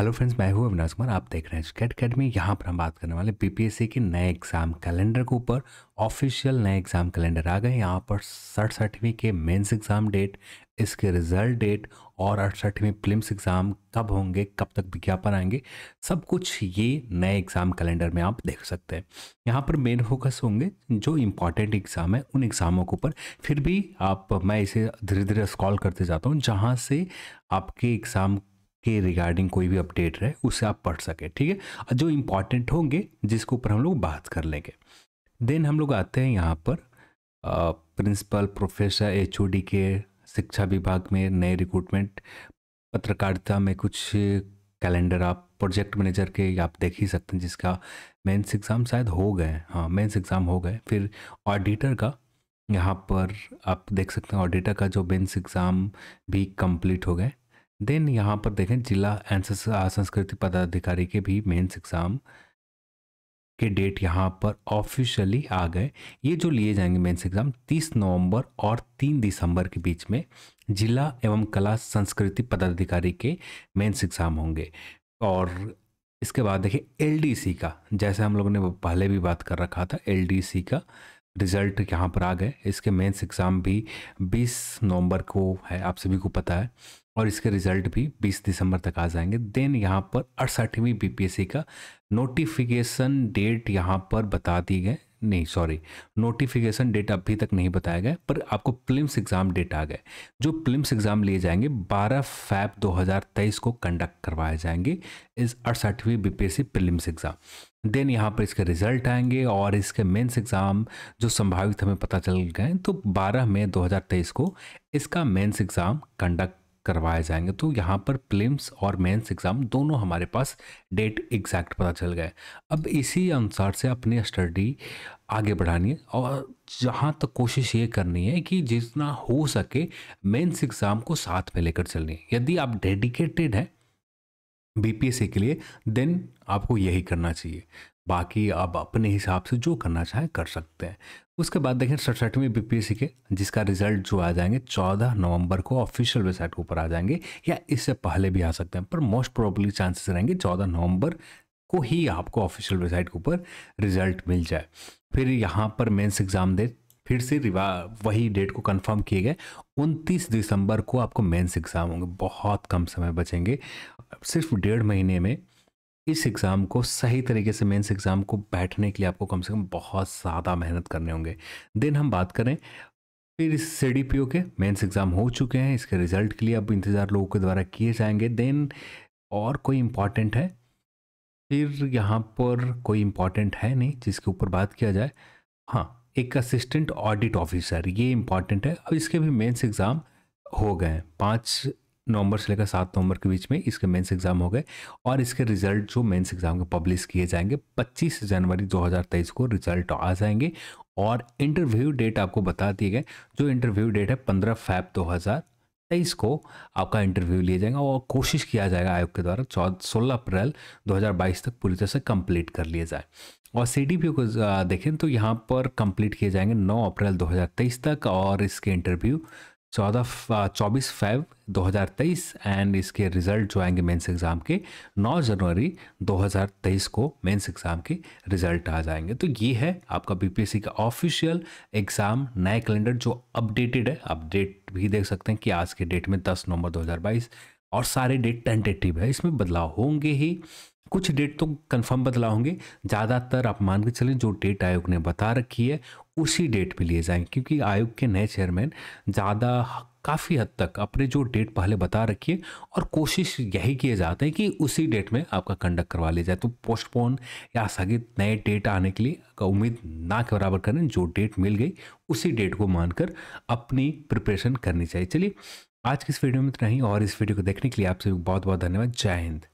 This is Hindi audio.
हेलो फ्रेंड्स मैं हूं अविनाश कुमार आप देख रहे हैं स्केट अकेडमी यहाँ पर हम बात करने वाले बीपीएससी के नए एग्ज़ाम कैलेंडर के ऊपर ऑफिशियल नए एग्ज़ाम कैलेंडर आ गए यहाँ पर सड़सठवीं के मेंस एग्ज़ाम डेट इसके रिजल्ट डेट और अड़सठवीं प्लिम्स एग्ज़ाम कब होंगे कब तक विज्ञापन आएंगे सब कुछ ये नए एग्ज़ाम कैलेंडर में आप देख सकते हैं यहाँ पर मेन फोकस होंगे जो इम्पॉर्टेंट एग्ज़ाम है उन एग्ज़ामों के ऊपर फिर भी आप मैं इसे धीरे धीरे स्कॉल करते जाता हूँ जहाँ से आपके एग्ज़ाम के रिगार्डिंग कोई भी अपडेट रहे उसे आप पढ़ सकें ठीक है जो इम्पॉर्टेंट होंगे जिसके ऊपर हम लोग बात कर लेंगे देन हम लोग आते हैं यहाँ पर प्रिंसिपल प्रोफेसर एच के शिक्षा विभाग में नए रिक्रूटमेंट पत्रकारिता में कुछ कैलेंडर आप प्रोजेक्ट मैनेजर के आप देख ही सकते हैं जिसका मेंस एग्ज़ाम शायद हो गए हाँ मेंस एग्ज़ाम हो गए फिर ऑडिटर का यहाँ पर आप देख सकते हैं ऑडिटर का जो मेंस एग्ज़ाम भी कंप्लीट हो गए देन यहाँ पर देखें जिला एन संस्कृति पदाधिकारी के भी मेन्स एग्ज़ाम के डेट यहाँ पर ऑफिशियली आ गए ये जो लिए जाएंगे मेन्स एग्ज़ाम 30 नवंबर और 3 दिसंबर के बीच में जिला एवं कला संस्कृति पदाधिकारी के मेन्स एग्ज़ाम होंगे और इसके बाद देखिए एलडीसी का जैसे हम लोगों ने पहले भी बात कर रखा था एलडीसी का रिज़ल्ट यहाँ पर आ गए इसके मेंस एग्ज़ाम भी 20 नवंबर को है आप सभी को पता है और इसके रिज़ल्ट भी 20 दिसंबर तक आ जाएंगे देन यहाँ पर अड़सठवीं बीपीएससी का नोटिफिकेशन डेट यहाँ पर बता दी गए नहीं सॉरी नोटिफिकेशन डेट अभी तक नहीं बताया गया पर आपको प्लिम्स एग्ज़ाम डेट आ गए जो प्लिम्स एग्ज़ाम लिए जाएंगे 12 फैब 2023 को कंडक्ट करवाए जाएंगे इस अड़सठवीं बीपीएससी प्लिम्स एग्ज़ाम देन यहाँ पर इसके रिजल्ट आएंगे और इसके मेंस एग्ज़ाम जो संभावित हमें पता चल गए तो 12 मई 2023 को इसका मेंस एग्ज़ाम कंडक्ट करवाए जाएंगे तो यहाँ पर प्लेम्स और मेंस एग्ज़ाम दोनों हमारे पास डेट एग्जैक्ट पता चल गए अब इसी अनुसार से अपनी स्टडी आगे बढ़ानी है और जहाँ तक कोशिश ये करनी है कि जितना हो सके मेंस एग्ज़ाम को साथ में लेकर चलनी है यदि आप डेडिकेटेड हैं बीपीएससी के लिए देन आपको यही करना चाहिए बाकी आप अपने हिसाब से जो करना चाहें कर सकते हैं उसके बाद देखें सड़सठवीं बीपीएससी के जिसका रिजल्ट जो आ जाएंगे 14 नवंबर को ऑफिशियल वेबसाइट के ऊपर आ जाएंगे या इससे पहले भी आ सकते हैं पर मोस्ट प्रोबली चांसेस रहेंगे 14 नवंबर को ही आपको ऑफिशियल वेबसाइट के ऊपर रिजल्ट मिल जाए फिर यहाँ पर मेन्स एग्ज़ाम डेट फिर से रिवा वही डेट को कंफर्म किए गए 29 दिसंबर को आपको मेंस एग्ज़ाम होंगे बहुत कम समय बचेंगे सिर्फ डेढ़ महीने में इस एग्ज़ाम को सही तरीके से मेंस एग्ज़ाम को बैठने के लिए आपको कम से कम बहुत ज़्यादा मेहनत करने होंगे देन हम बात करें फिर सी डी के मेंस एग्ज़ाम हो चुके हैं इसके रिजल्ट के लिए अब इंतज़ार लोगों के द्वारा किए जाएंगे देन और कोई इम्पॉर्टेंट है फिर यहाँ पर कोई इम्पॉर्टेंट है नहीं जिसके ऊपर बात किया जाए हाँ एक असिस्टेंट ऑडिट ऑफिसर ये इम्पॉर्टेंट है अब इसके भी मेंस एग्ज़ाम हो गए हैं पाँच नवंबर से लेकर सात नवंबर के बीच में इसके मेंस एग्ज़ाम हो गए और इसके रिजल्ट जो मेंस एग्ज़ाम के पब्लिश किए जाएंगे 25 जनवरी 2023 को रिजल्ट आ जाएंगे और इंटरव्यू डेट आपको बता दिए गए जो इंटरव्यू डेट है पंद्रह फैब दो तेईस को आपका इंटरव्यू लिया जाएगा और कोशिश किया जाएगा आयोग के द्वारा चौदह सोलह अप्रैल दो तक पूरी तरह से कंप्लीट कर लिया जाए और सी को देखें तो यहाँ पर कंप्लीट किए जाएंगे 9 अप्रैल 2023 तक और इसके इंटरव्यू चौदह चौबीस फेब 2023 एंड इसके रिजल्ट जो आएंगे मेंस एग्ज़ाम के 9 जनवरी 2023 को मेंस एग्ज़ाम के रिजल्ट आ जाएंगे तो ये है आपका बीपीएससी का ऑफिशियल एग्ज़ाम नया कैलेंडर जो अपडेटेड है अपडेट भी देख सकते हैं कि आज के डेट में 10 नवंबर 2022 और सारे डेट टेंटेटिव है इसमें बदलाव होंगे ही कुछ डेट तो कंफर्म बदलाव होंगे ज़्यादातर आप मान के चलें जो डेट आयोग ने बता रखी है उसी डेट पे लिए जाएंगे क्योंकि आयोग के नए चेयरमैन ज़्यादा काफ़ी हद तक अपने जो डेट पहले बता रखी है और कोशिश यही किए जाते हैं कि उसी डेट में आपका कंडक्ट करवा लिया जाए तो पोस्टपोन या स्थगित नए डेट आने के लिए का उम्मीद ना के बराबर करें जो डेट मिल गई उसी डेट को मानकर अपनी प्रिपरेशन करनी चाहिए चलिए आज की इस वीडियो में इतना ही और इस वीडियो को देखने के लिए आप सभी बहुत बहुत धन्यवाद जय हिंद